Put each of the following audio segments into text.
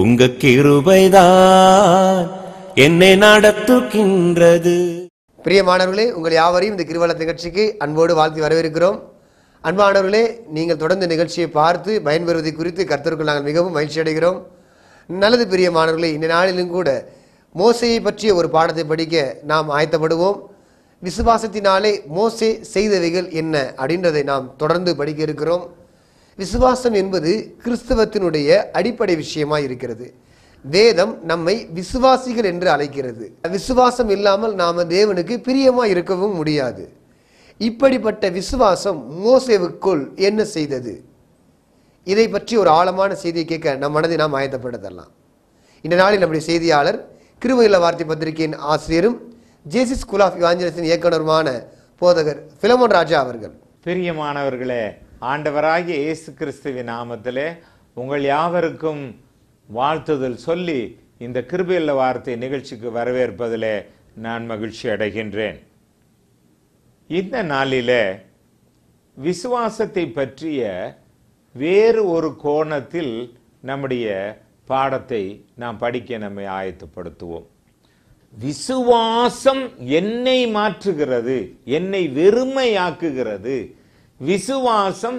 உங்க கிருபைதான் என்னை நடத்துகின்றது பிரியமானவர்களே உங்கள் யாவரையும் இந்த கிருவல நிகழ்ச்சிக்கு அன்போடு வாழ்த்து வரவேற்கிறோம் அன்பானவர்களே நீங்கள் தொடர்ந்து நிகழ்ச்சியை பார்த்து பயன்பெறுவதை குறித்து கருத்தருக்கு நாங்கள் மிகவும் மகிழ்ச்சி அடைகிறோம் நல்லது பிரியமானவர்களே இந்த நாளிலும் கூட மோசையை பற்றிய ஒரு பாடத்தை படிக்க நாம் ஆயத்தப்படுவோம் விசுவாசத்தினாலே மோசே செய்தவைகள் என்ன அப்படின்றதை நாம் தொடர்ந்து படிக்க இருக்கிறோம் விசுவாசம் என்பது கிறிஸ்தவத்தினுடைய அடிப்படை விஷயமா இருக்கிறது வேதம் நம்மை விசுவாசிகள் என்று அழைக்கிறது விசுவாசம் இல்லாமல் நாம் தேவனுக்கு பிரியமாக இருக்கவும் முடியாது இப்படிப்பட்ட விசுவாசம் மோசேவுக்குள் என்ன செய்தது இதை பற்றி ஒரு ஆழமான செய்தியை கேட்க நம் மனதை நாம் ஆயத்தப்படுத்தலாம் இந்த நாளில் நம்முடைய செய்தியாளர் கிருமயில வார்த்தை பத்திரிகையின் ஆசிரியரும் ஜேசி ஸ்கூல் ஆஃப் இவாஞ்சலிஸின் இயக்குனருமான போதகர் பிலமோன் ராஜா அவர்கள் பிரியமானவர்களே ஆண்டவராகிய இயேசு கிறிஸ்துவின் நாமத்திலே உங்கள் யாவருக்கும் வாழ்த்துதல் சொல்லி இந்த கிருபையுள்ள வார்த்தை நிகழ்ச்சிக்கு வரவேற்பதிலே நான் மகிழ்ச்சி அடைகின்றேன் இந்த நாளில விசுவாசத்தை பற்றிய வேறு ஒரு கோணத்தில் நம்முடைய பாடத்தை நாம் படிக்க நம்மை ஆயத்தப்படுத்துவோம் விசுவாசம் என்னை மாற்றுகிறது என்னை வெறுமையாக்குகிறது விசுவாசம்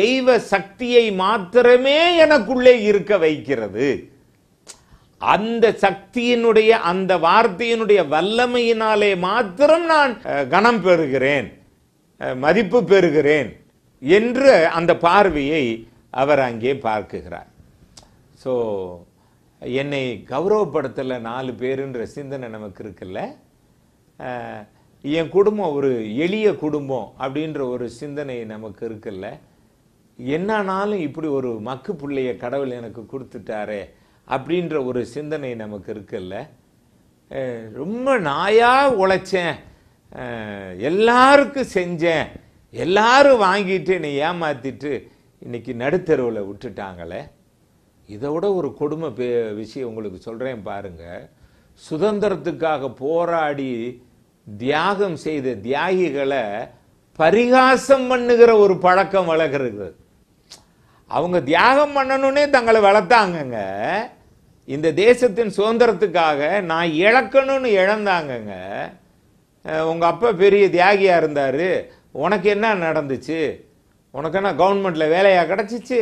தெய்வ சக்தியை மாத்திரமே எனக்குள்ளே இருக்க வைக்கிறது அந்த சக்தியினுடைய அந்த வார்த்தையினுடைய வல்லமையினாலே மாத்திரம் நான் கணம் பெறுகிறேன் மதிப்பு பெறுகிறேன் என்று அந்த பார்வையை அவர் அங்கே பார்க்குகிறார் ஸோ என்னை கௌரவப்படுத்தலை நாலு பேருன்ற சிந்தனை நமக்கு இருக்குல்ல என் குடும்பம் ஒரு எளிய குடும்பம் அப்படின்ற ஒரு சிந்தனை நமக்கு இருக்குல்ல என்னானாலும் இப்படி ஒரு மக்கு பிள்ளைய கடவுள் எனக்கு கொடுத்துட்டாரே அப்படின்ற ஒரு சிந்தனை நமக்கு இருக்குல்ல ரொம்ப நாயாக உழைச்சேன் எல்லாருக்கும் செஞ்சேன் எல்லாரும் வாங்கிட்டு என்னை ஏமாத்திட்டு இன்னைக்கு நடுத்தருவில் விட்டுட்டாங்களே இதோட ஒரு கொடுமை விஷயம் உங்களுக்கு சொல்கிறேன் பாருங்கள் சுதந்திரத்துக்காக போராடி தியாகம் செய்த தியாகிகளை பரிகாசம் பண்ணுகிற ஒரு பழக்கம் வளர்கிறது அவங்க தியாகம் பண்ணணும்னே தங்களை வளர்த்தாங்கங்க இந்த தேசத்தின் சுதந்திரத்துக்காக நான் இழக்கணும்னு இழந்தாங்கங்க உங்கள் அப்பா பெரிய தியாகியாக இருந்தார் உனக்கு என்ன நடந்துச்சு உனக்கு என்ன கவர்மெண்ட்டில் வேலையாக கிடச்சிச்சு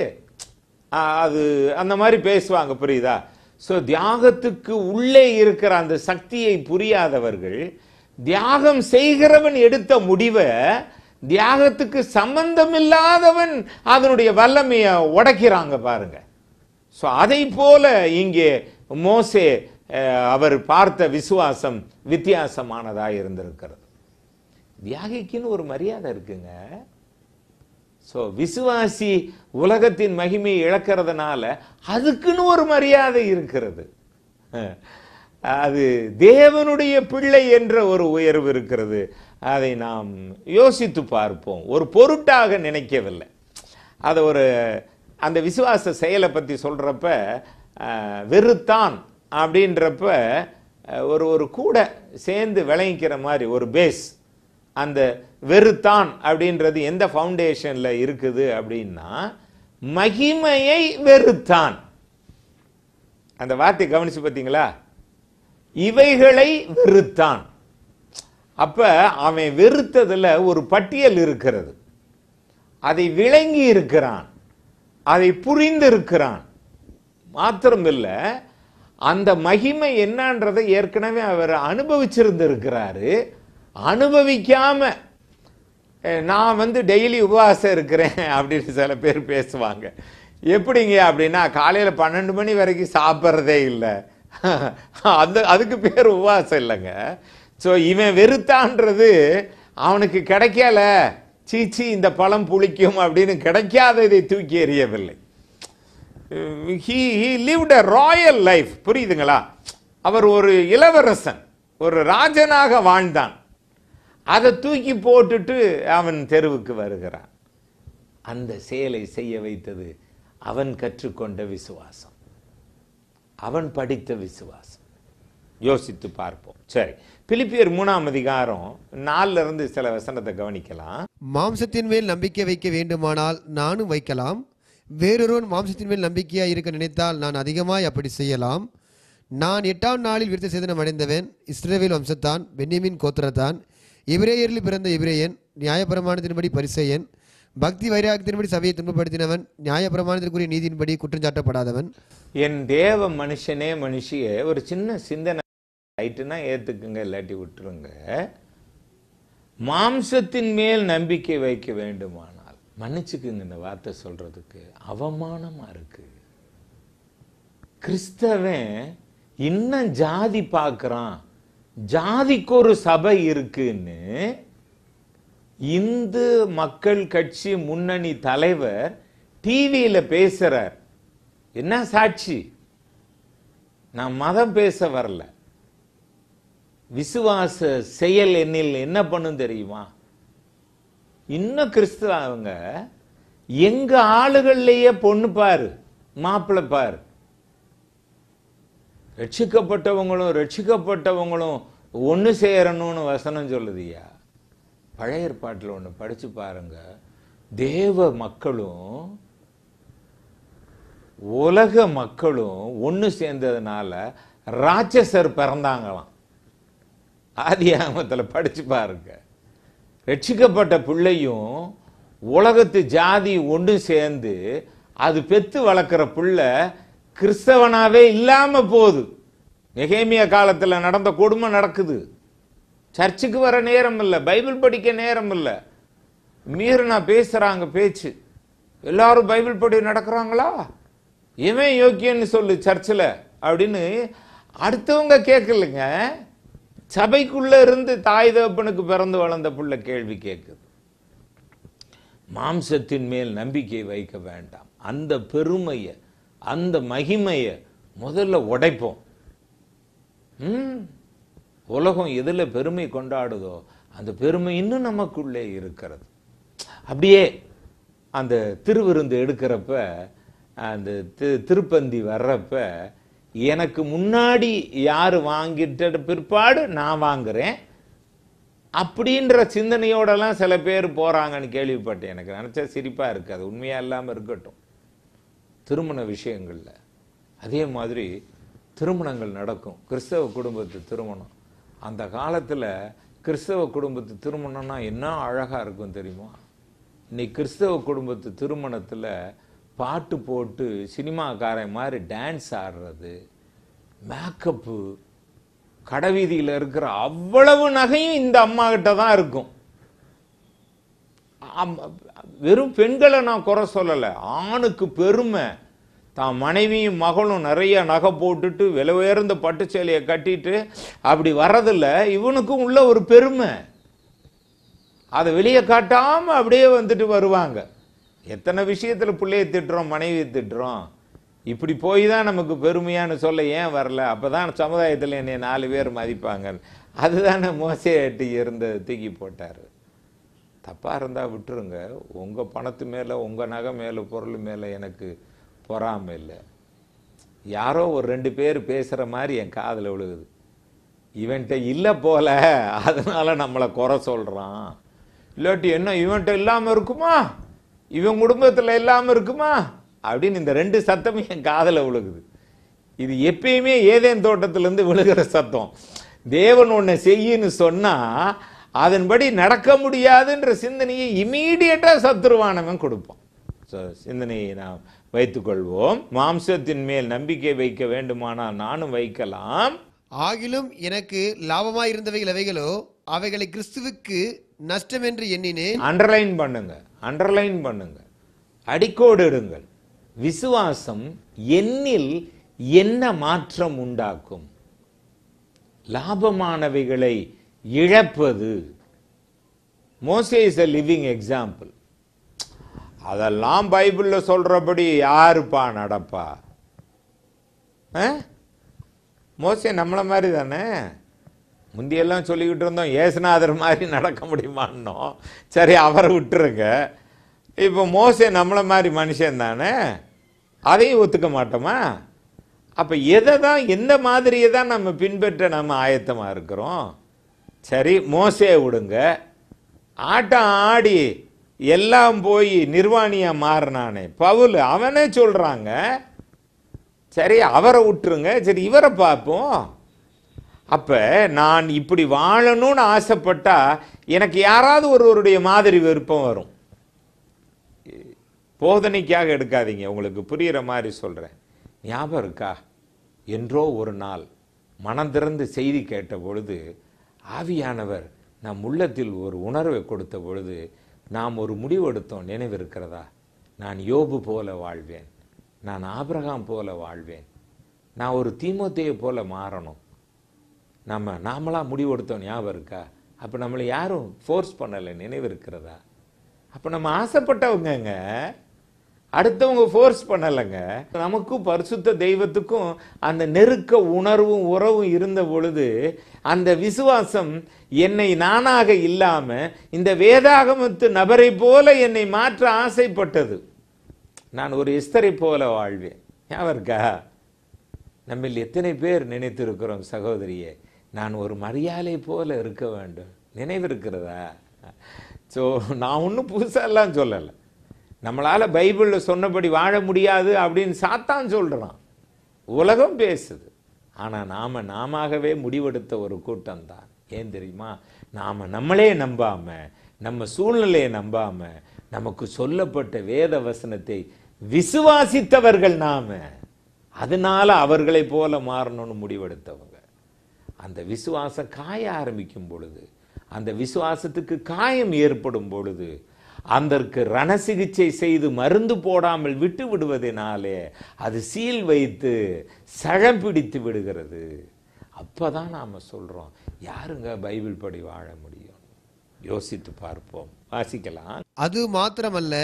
அது அந்த மாதிரி பேசுவாங்க புரியுதா ஸோ தியாகத்துக்கு உள்ளே இருக்கிற அந்த சக்தியை புரியாதவர்கள் தியாகம் செய்கிறவன் எடுத்த முடிவை தியாகத்துக்கு சம்பந்தம் இல்லாதவன் அதனுடைய வல்லமையை உடைக்கிறாங்க பாருங்க ஸோ அதை போல இங்கே மோசே அவர் பார்த்த விசுவாசம் வித்தியாசமானதாக இருந்திருக்கிறது தியாகிக்குன்னு ஒரு மரியாதை இருக்குங்க ஸோ விசுவாசி உலகத்தின் மகிமையை இழக்கிறதுனால அதுக்குன்னு ஒரு மரியாதை இருக்கிறது அது தேவனுடைய பிள்ளை என்ற ஒரு உயர்வு இருக்கிறது அதை நாம் யோசித்து பார்ப்போம் ஒரு பொருட்டாக நினைக்கவில்லை அதை ஒரு அந்த விசுவாச செயலை பற்றி சொல்கிறப்ப வெறுத்தான் அப்படின்றப்ப ஒரு ஒரு கூட சேர்ந்து விளங்கிக்கிற மாதிரி ஒரு பேஸ் அந்த வெறுத்தான் அப்படின்றது எந்த ஃபவுண்டேஷனில் இருக்குது அப்படின்னா மகிமையை வெறுத்தான் அந்த வார்த்தை கவனித்து பார்த்தீங்களா இவைகளை வெறுத்தான் அப்ப அவன் வெறுத்ததுல ஒரு பட்டியல் இருக்கிறது அதை விளங்கி இருக்கிறான் அதை புரிந்து இருக்கிறான் மாத்திரமில்லை அந்த மகிமை என்னன்றதை ஏற்கனவே அவர் அனுபவிச்சிருந்திருக்கிறாரு அனுபவிக்காம நான் வந்து டெய்லி உபவாசம் இருக்கிறேன் அப்படின்னு சில பேர் பேசுவாங்க எப்படிங்க அப்படின்னா காலையில் பன்னெண்டு மணி வரைக்கும் சாப்பிட்றதே இல்லை அந்த அதுக்கு பேர் உபவாசம் இல்லைங்க ஸோ இவன் வெறுத்தான்றது அவனுக்கு கிடைக்கல சீச்சி இந்த பழம் புளிக்கும் அப்படின்னு கிடைக்காததை தூக்கி எறியவில்லை he he lived a royal life புரியுதுங்களா அவர் ஒரு இளவரசன் ஒரு ராஜனாக வாழ்ந்தான் அதை தூக்கி போட்டுட்டு அவன் தெருவுக்கு வருகிறான் அந்த செயலை செய்ய வைத்தது அவன் கற்றுக்கொண்ட விசுவாசம் அவன் படித்த விசுவாசம் யோசித்து பார்ப்போம் சரி பிலிப்பியர் மூணாம் அதிகாரம் நாலுல இருந்து சில வசனத்தை கவனிக்கலாம் மாம்சத்தின் மேல் நம்பிக்கை வைக்க வேண்டுமானால் நானும் வைக்கலாம் வேறொருவன் மாம்சத்தின் மேல் நம்பிக்கையாக இருக்க நினைத்தால் நான் அதிகமாய் அப்படி செய்யலாம் நான் எட்டாம் நாளில் விருத்த சேதனம் அடைந்தவன் இஸ்ரேவேல் வம்சத்தான் பென்யமின் கோத்திரத்தான் இவரேயரில் பிறந்த இவரேயன் நியாயப்பிரமாணத்தின்படி பரிசெயன் பக்தி வைராகத்தின்படி சபையை துன்பப்படுத்தினவன் நியாயப்பிரமாணத்திற்குரிய நீதியின்படி குற்றஞ்சாட்டப்படாதவன் என் தேவ மனுஷனே மனுஷியே ஒரு சின்ன சிந்தனை ஆயிட்டுனா ஏற்றுக்குங்க இல்லாட்டி விட்டுருங்க மாம்சத்தின் மேல் நம்பிக்கை வைக்க வேண்டுமானால் மன்னிச்சுக்குங்க இந்த வார்த்தை சொல்றதுக்கு அவமானமா இருக்கு கிறிஸ்தவன் இன்னும் ஜாதி பார்க்குறான் ஜாதிக்கு ஒரு சபை இருக்குன்னு இந்து மக்கள் கட்சி முன்னணி தலைவர் டிவியில் பேசுகிறார் என்ன சாட்சி நான் மதம் பேச வரல விசுவாச செயல் என்னில் என்ன பண்ணும் தெரியுமா இன்னும் கிறிஸ்துவங்க எங்க ஆளுகள்லயே பொண்ணு பாரு மாப்பிள்ள பாரு ரட்சிக்கப்பட்டவங்களும் ரட்சிக்கப்பட்டவங்களும் ஒன்று சேரணும்னு வசனம் சொல்லுதியா பழைய ஏற்பாட்டில் ஒன்று படித்து பாருங்க தேவ மக்களும் உலக மக்களும் ஒன்று சேர்ந்ததுனால ராட்சசர் பிறந்தாங்களாம் ஆதி ஆமத்தில் படித்து பாருங்க ரட்சிக்கப்பட்ட பிள்ளையும் உலகத்து ஜாதி ஒன்று சேர்ந்து அது பெத்து வளர்க்குற பிள்ளை கிறிஸ்தவனாவே இல்லாமல் போகுது நெகேமிய காலத்தில் நடந்த கொடுமை நடக்குது சர்ச்சுக்கு வர நேரம் இல்லை பைபிள் படிக்க நேரம் இல்லை மீறினா பேசுகிறாங்க பேச்சு எல்லாரும் பைபிள் படி நடக்கிறாங்களா இவன் யோக்கியன்னு சொல்லு சர்ச்சில் அப்படின்னு அடுத்தவங்க கேட்கலங்க சபைக்குள்ளே இருந்து தாய் தகப்பனுக்கு பிறந்து வளர்ந்த பிள்ளை கேள்வி கேட்குது மாம்சத்தின் மேல் நம்பிக்கை வைக்க வேண்டாம் அந்த பெருமையை அந்த மகிமையை முதல்ல உடைப்போம் ம் உலகம் எதில் பெருமை கொண்டாடுதோ அந்த பெருமை இன்னும் நமக்குள்ளே இருக்கிறது அப்படியே அந்த திருவிருந்து எடுக்கிறப்ப அந்த திரு திருப்பந்தி வர்றப்ப எனக்கு முன்னாடி யார் வாங்கிட்ட பிற்பாடு நான் வாங்குறேன் அப்படின்ற சிந்தனையோடலாம் சில பேர் போகிறாங்கன்னு கேள்விப்பட்டேன் எனக்கு நினச்சா சிரிப்பாக இருக்காது உண்மையாக இல்லாமல் இருக்கட்டும் திருமண விஷயங்களில் அதே மாதிரி திருமணங்கள் நடக்கும் கிறிஸ்தவ குடும்பத்து திருமணம் அந்த காலத்தில் கிறிஸ்தவ குடும்பத்து திருமணம்னா என்ன அழகாக இருக்கும் தெரியுமா இன்னைக்கு கிறிஸ்தவ குடும்பத்து திருமணத்தில் பாட்டு போட்டு சினிமாக்காரன் மாதிரி டான்ஸ் ஆடுறது மேக்கப்பு கடைவீதியில் இருக்கிற அவ்வளவு நகையும் இந்த அம்மா கிட்ட தான் இருக்கும் வெறும் பெண்களை நான் குறை சொல்லலை ஆணுக்கு பெருமை தான் மனைவியும் மகளும் நிறைய நகை போட்டுட்டு விலை உயர்ந்த பட்டு சேலையை கட்டிட்டு அப்படி வர்றதில்ல இவனுக்கும் உள்ள ஒரு பெருமை அதை வெளியே காட்டாமல் அப்படியே வந்துட்டு வருவாங்க எத்தனை விஷயத்தில் பிள்ளையை திட்டுறோம் மனைவியை திட்டுறோம் இப்படி போய் தான் நமக்கு பெருமையானு சொல்ல ஏன் வரல அப்போ தான் சமுதாயத்தில் என்னை நாலு பேர் மதிப்பாங்க அதுதானே மோசையாட்டி இருந்த தூக்கி போட்டார் தப்பாக இருந்தால் விட்டுருங்க உங்கள் பணத்து மேலே உங்கள் நகை மேலே பொருள் மேலே எனக்கு பொறாமல் இல்லை யாரோ ஒரு ரெண்டு பேர் பேசுகிற மாதிரி என் காதில் விழுகுது இவன்கிட்ட இல்லை போல அதனால் நம்மளை குறை சொல்கிறான் இல்லாட்டி என்ன இவன்கிட்ட இல்லாமல் இருக்குமா இவன் குடும்பத்தில் இல்லாமல் இருக்குமா அப்படின்னு இந்த ரெண்டு சத்தமும் என் காதில் விழுகுது இது எப்பயுமே ஏதேன் தோட்டத்திலேருந்து விழுகிற சத்தம் தேவன் ஒன்றை செய்யின்னு சொன்னால் அதன்படி நடக்க முடியாதுன்ற சிந்தனையை இமீடியட்டாக சத்துருவானவன் கொடுப்பான் சிந்தனையை நாம் வைத்துக்கொள்வோம் மாம்சத்தின் மேல் நம்பிக்கை வைக்க வேண்டுமானால் நானும் வைக்கலாம் ஆகிலும் எனக்கு லாபமாக இருந்தவைகள் அவைகளோ அவைகளை கிறிஸ்துவுக்கு நஷ்டம் என்று எண்ணினேன் அண்டர்லைன் பண்ணுங்க அண்டர்லைன் பண்ணுங்க அடிக்கோடு இருங்கள் விசுவாசம் என்னில் என்ன மாற்றம் உண்டாக்கும் லாபமானவைகளை இழப்பது மோசே இஸ் அ லிவிங் எக்ஸாம்பிள் அதெல்லாம் பைபிளில் சொல்கிறபடி யாருப்பா நடப்பா மோசி நம்மளை மாதிரி தானே முந்தியெல்லாம் சொல்லிக்கிட்டு இருந்தோம் ஏசுநாதர் மாதிரி நடக்க முடியுமான்னோம் சரி அவரை விட்டுருங்க இப்போ மோசை நம்மளை மாதிரி மனுஷன் தானே அதையும் ஒத்துக்க மாட்டோமா அப்போ எதை தான் எந்த மாதிரியை தான் நம்ம பின்பற்ற நம்ம ஆயத்தமாக இருக்கிறோம் சரி மோசே விடுங்க ஆட்டம் ஆடி எல்லாம் போய் நிர்வாணியாக மாறினானே பவுல் அவனே சொல்கிறாங்க சரி அவரை விட்டுருங்க சரி இவரை பார்ப்போம் அப்போ நான் இப்படி வாழணும்னு ஆசைப்பட்டால் எனக்கு யாராவது ஒருவருடைய மாதிரி விருப்பம் வரும் போதனைக்காக எடுக்காதீங்க உங்களுக்கு புரிகிற மாதிரி சொல்கிறேன் ஞாபகம் இருக்கா என்றோ ஒரு நாள் மனம் திறந்து செய்தி கேட்ட பொழுது ஆவியானவர் நம் உள்ளத்தில் ஒரு உணர்வை கொடுத்த பொழுது நாம் ஒரு முடிவு எடுத்தோம் நினைவு இருக்கிறதா நான் யோபு போல வாழ்வேன் நான் ஆபிரகாம் போல வாழ்வேன் நான் ஒரு தீமத்தையை போல மாறணும் நம்ம நாமளாக முடிவு எடுத்தோம் ஞாபகம் இருக்கா அப்போ நம்மளை யாரும் ஃபோர்ஸ் பண்ணலை நினைவு இருக்கிறதா அப்போ நம்ம ஆசைப்பட்டவங்கங்க அடுத்தவங்க ஃபோர்ஸ் பண்ணலைங்க நமக்கும் பரிசுத்த தெய்வத்துக்கும் அந்த நெருக்க உணர்வும் உறவும் இருந்த பொழுது அந்த விசுவாசம் என்னை நானாக இல்லாமல் இந்த வேதாகமத்து நபரை போல என்னை மாற்ற ஆசைப்பட்டது நான் ஒரு இஸ்தரை போல வாழ்வேன் ஞாபகம் நம்ம நம்மில் எத்தனை பேர் நினைத்திருக்கிறோம் சகோதரியே நான் ஒரு மரியாதை போல இருக்க வேண்டும் நினைவு இருக்கிறதா ஸோ நான் ஒன்றும் புதுசாலாம் சொல்லலை நம்மளால் பைபிளில் சொன்னபடி வாழ முடியாது அப்படின்னு சாத்தான் சொல்கிறான் உலகம் பேசுது ஆனால் நாம் நாமவே முடிவெடுத்த ஒரு கூட்டம் தான் ஏன் தெரியுமா நாம் நம்மளே நம்பாமல் நம்ம சூழ்நிலையை நம்பாமல் நமக்கு சொல்லப்பட்ட வேத வசனத்தை விசுவாசித்தவர்கள் நாம் அதனால் அவர்களை போல மாறணும்னு முடிவெடுத்தவங்க அந்த விசுவாசம் காய ஆரம்பிக்கும் பொழுது அந்த விசுவாசத்துக்கு காயம் ஏற்படும் பொழுது அதற்கு ரண சிகிச்சை செய்து மருந்து போடாமல் விட்டு விடுவதனாலே அது சீல் வைத்து சழம் பிடித்து விடுகிறது அப்போதான் நாம் சொல்கிறோம் யாருங்க பைபிள் படி வாழ முடியும் யோசித்து பார்ப்போம் வாசிக்கலாம் அது மாத்திரமல்ல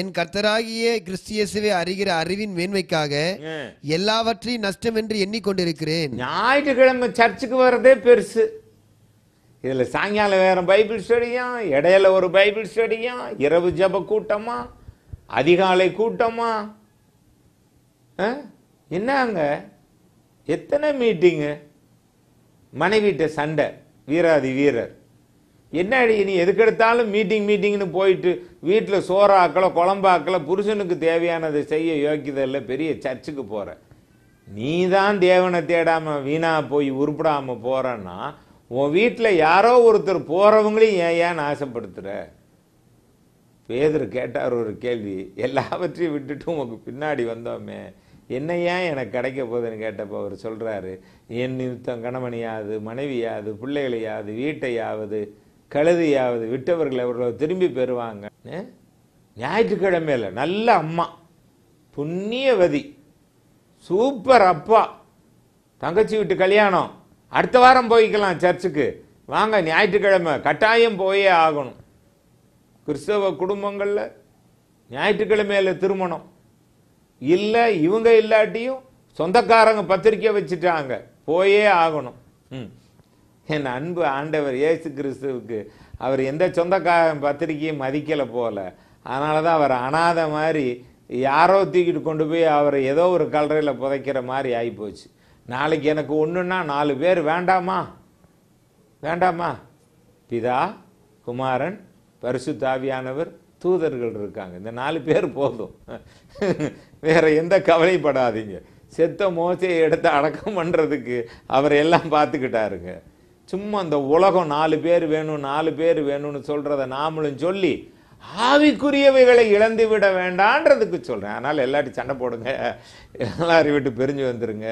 என் கர்த்தராகிய கிறிஸ்தியசுவை அறிகிற அறிவின் மேன்மைக்காக எல்லாவற்றையும் நஷ்டம் என்று எண்ணிக்கொண்டிருக்கிறேன் ஞாயிற்றுக்கிழமை சர்ச்சுக்கு வர்றதே பெருசு இதில் சாயங்காலம் வேறு பைபிள் ஸ்டடியும் இடையில ஒரு பைபிள் ஸ்டடியும் இரவு ஜப கூட்டமா அதிகாலை கூட்டமா என்னங்க எத்தனை மீட்டிங்கு மனைவிட்ட சண்டை வீராதி வீரர் என்ன நீ எதுக்கெடுத்தாலும் மீட்டிங் மீட்டிங்னு போயிட்டு வீட்டில் சோறாக்கலை குழம்பாக்கலை புருஷனுக்கு தேவையானதை செய்ய யோக்கியதில் பெரிய சர்ச்சுக்கு போகிற நீ தான் தேவனை தேடாமல் வீணாக போய் உருப்பிடாமல் போகிறன்னா உன் வீட்டில் யாரோ ஒருத்தர் போகிறவங்களையும் ஏன் ஏன் ஆசைப்படுத்துகிற பேதர் கேட்டார் ஒரு கேள்வி எல்லாவற்றையும் விட்டுட்டு உனக்கு பின்னாடி வந்தோமே என்ன ஏன் எனக்கு கிடைக்க போகுதுன்னு கேட்டப்போ அவர் சொல்கிறாரு என் நிமித்தம் கணவனையாவது மனைவியாவது பிள்ளைகளையாவது வீட்டையாவது கழுதையாவது விட்டவர்கள் அவர்களோ திரும்பி பெறுவாங்க ஞாயிற்றுக்கிழமையில் நல்ல அம்மா புண்ணியவதி சூப்பர் அப்பா தங்கச்சி விட்டு கல்யாணம் அடுத்த வாரம் போய்க்கலாம் சர்ச்சுக்கு வாங்க ஞாயிற்றுக்கிழமை கட்டாயம் போயே ஆகணும் கிறிஸ்தவ குடும்பங்களில் ஞாயிற்றுக்கிழமையில் திருமணம் இல்லை இவங்க இல்லாட்டியும் சொந்தக்காரங்க பத்திரிக்கை வச்சுட்டாங்க போயே ஆகணும் ம் என் அன்பு ஆண்டவர் இயேசு கிறிஸ்துவுக்கு அவர் எந்த சொந்தக்காரன் பத்திரிக்கையும் மதிக்கலை போல அதனால தான் அவர் அனாத மாதிரி யாரோ தூக்கிட்டு கொண்டு போய் அவரை ஏதோ ஒரு கல்லறையில் புதைக்கிற மாதிரி ஆகிப்போச்சு நாளைக்கு எனக்கு ஒன்றுன்னா நாலு பேர் வேண்டாமா வேண்டாமா பிதா குமாரன் பரிசு தாவியானவர் தூதர்கள் இருக்காங்க இந்த நாலு பேர் போதும் வேற எந்த கவலைப்படாதீங்க செத்த மோசையை எடுத்து அடக்கம் பண்ணுறதுக்கு அவர் எல்லாம் பார்த்துக்கிட்டாருங்க சும்மா அந்த உலகம் நாலு பேர் வேணும் நாலு பேர் வேணும்னு சொல்கிறத நாமளும் சொல்லி ஆவிக்குரியவைகளை இழந்து விட வேண்டான்றதுக்கு சொல்கிறேன் அதனால் எல்லாட்டி சண்டை போடுங்க எல்லாரையும் விட்டு பிரிஞ்சு வந்துடுங்க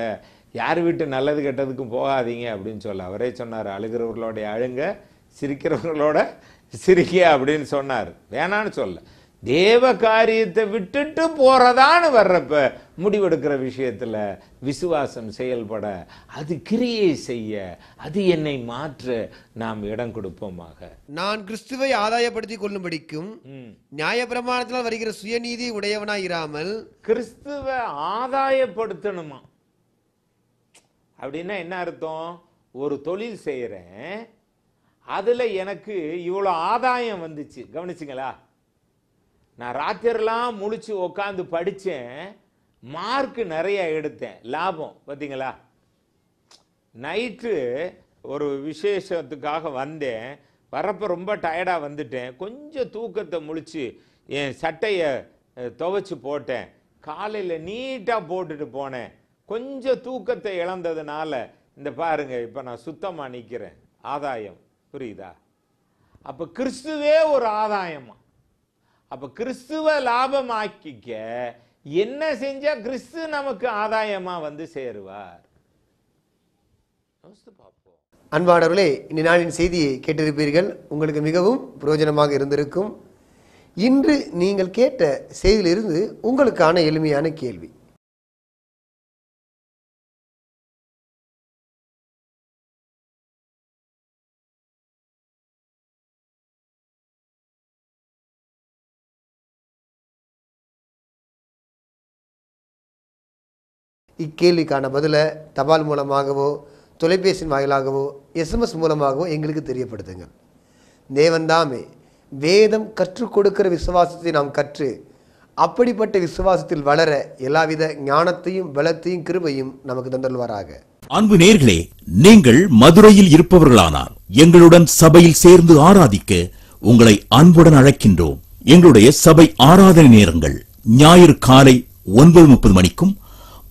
யார் வீட்டு நல்லது கெட்டதுக்கும் போகாதீங்க அப்படின்னு சொல்ல அவரே சொன்னார் அழுகிறவர்களோடைய அழுங்க சிரிக்கிறவர்களோட சிரிக்க அப்படின்னு சொன்னார் வேணான்னு சொல்ல தேவ காரியத்தை விட்டுட்டு போகிறதான்னு வர்றப்ப முடிவெடுக்கிற விஷயத்தில் விசுவாசம் செயல்பட அது கிரியை செய்ய அது என்னை மாற்ற நாம் இடம் கொடுப்போமாக நான் கிறிஸ்துவை ஆதாயப்படுத்தி கொள்ளும்படிக்கும் நியாயப்பிரமாணத்தினால் வருகிற சுயநீதி உடையவனாக இராமல் கிறிஸ்துவை ஆதாயப்படுத்தணுமா அப்படின்னா என்ன அர்த்தம் ஒரு தொழில் செய்கிறேன் அதில் எனக்கு இவ்வளோ ஆதாயம் வந்துச்சு கவனிச்சிங்களா நான் ராத்திரிலாம் முழிச்சு உக்காந்து படித்தேன் மார்க் நிறைய எடுத்தேன் லாபம் பார்த்தீங்களா நைட்டு ஒரு விசேஷத்துக்காக வந்தேன் வரப்போ ரொம்ப டயர்டாக வந்துட்டேன் கொஞ்சம் தூக்கத்தை முழிச்சு என் சட்டையை துவைச்சி போட்டேன் காலையில் நீட்டாக போட்டுட்டு போனேன் கொஞ்சம் தூக்கத்தை இழந்ததுனால இந்த பாருங்க இப்போ நான் சுத்தமாக நிற்கிறேன் ஆதாயம் புரியுதா அப்போ கிறிஸ்துவே ஒரு ஆதாயமா அப்போ கிறிஸ்துவ லாபமாக்கிக்க என்ன செஞ்சால் கிறிஸ்து நமக்கு ஆதாயமாக வந்து சேருவார் அன்பாளர்களே இன்னை நாளின் செய்தியை கேட்டிருப்பீர்கள் உங்களுக்கு மிகவும் பிரயோஜனமாக இருந்திருக்கும் இன்று நீங்கள் கேட்ட செய்தியிலிருந்து உங்களுக்கான எளிமையான கேள்வி இக்கேள்விக்கான பதிலை தபால் மூலமாகவோ தொலைபேசி வாயிலாகவோ எஸ்எம்எஸ் மூலமாகவோ எங்களுக்கு தெரியப்படுத்துங்க தேவன்தாமே வேதம் கற்றுக் கொடுக்கிற விசுவாசத்தை நாம் கற்று அப்படிப்பட்ட விசுவாசத்தில் வளர எல்லாவித ஞானத்தையும் பலத்தையும் கிருபையும் நமக்கு தந்தல்வாராக அன்பு நேர்களே நீங்கள் மதுரையில் இருப்பவர்களானால் எங்களுடன் சபையில் சேர்ந்து ஆராதிக்க உங்களை அன்புடன் அழைக்கின்றோம் எங்களுடைய சபை ஆராதனை நேரங்கள் ஞாயிறு காலை ஒன்பது முப்பது மணிக்கும்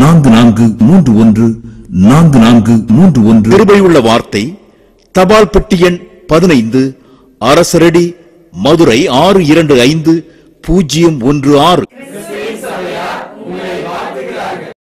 நான்கு நான்கு மூன்று ஒன்று நான்கு நான்கு மூன்று ஒன்று கிருபையுள்ள வார்த்தை தபால் பெட்டி எண் பதினைந்து அரசரடி மதுரை ஆறு இரண்டு ஐந்து பூஜ்ஜியம் ஒன்று ஆறு